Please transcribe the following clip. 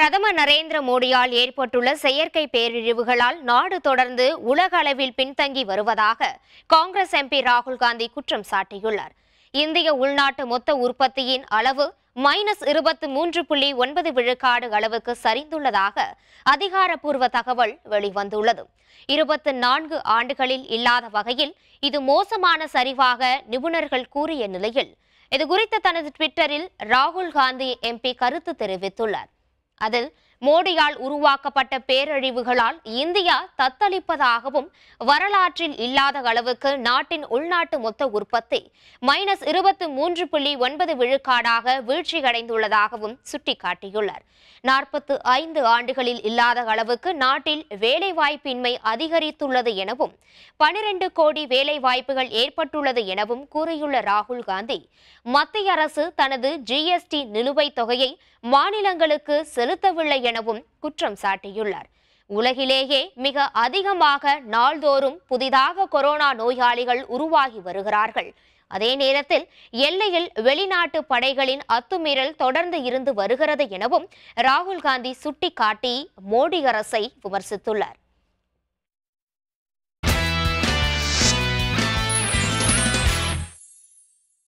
பிரதமர் நரேந்திர மோடியால் ஏற்பட்டுள்ள செயற்கை பேரிழிவுகளால் நாடு தொடர்ந்து உலக அளவில் பின்தங்கி வருவதாக காங்கிரஸ் எம்பி ராகுல் காந்தி குற்றம் சாட்டியுள்ளார் இந்திய உள்நாட்டு மொத்த உற்பத்தியின் அளவு மைனஸ் இருபத்தி மூன்று புள்ளி ஒன்பது விழுக்காடு அளவுக்கு சரிந்துள்ளதாக அதிகாரப்பூர்வ தகவல் வெளிவந்துள்ளது இருபத்தி நான்கு ஆண்டுகளில் இல்லாத வகையில் இது மோசமான சரிவாக நிபுணர்கள் கூறிய நிலையில் இதுகுறித்து தனது ட்விட்டரில் ராகுல் காந்தி எம்பி கருத்து தெரிவித்துள்ளார் அதில் மோடியால் உருவாக்கப்பட்ட பேரழிவுகளால் இந்தியா தத்தளிப்பதாகவும் வரலாற்றில் இல்லாத அளவுக்கு நாட்டின் உள்நாட்டு மொத்த உற்பத்தி மைனஸ் இருபத்தி மூன்று புள்ளி ஒன்பது விழுக்காடாக வீழ்ச்சியடைந்துள்ளதாகவும் சுட்டிக்காட்டியுள்ளார் நாற்பத்து ஐந்து ஆண்டுகளில் இல்லாத அளவுக்கு நாட்டில் வேலைவாய்ப்பின்மை அதிகரித்துள்ளது எனவும் பனிரெண்டு கோடி வேலைவாய்ப்புகள் ஏற்பட்டுள்ளது எனவும் கூறியுள்ள ராகுல் காந்தி மத்திய அரசு தனது ஜிஎஸ்டி நிலுவைத் தொகையை மாநிலங்களுக்கு செலுத்தவில்லை எனவும் குற்றம் சாட்டியுள்ளார் உலகிலேயே மிக அதிகமாக நாள்தோறும் புதிதாக கொரோனா நோயாளிகள் உருவாகி வருகிறார்கள் அதே நேரத்தில் எல்லையில் வெளிநாட்டு படைகளின் அத்துமீறல் தொடர்ந்து இருந்து வருகிறது எனவும் ராகுல் காந்தி சுட்டிக்காட்டி மோடி அரசை விமர்சித்துள்ளார்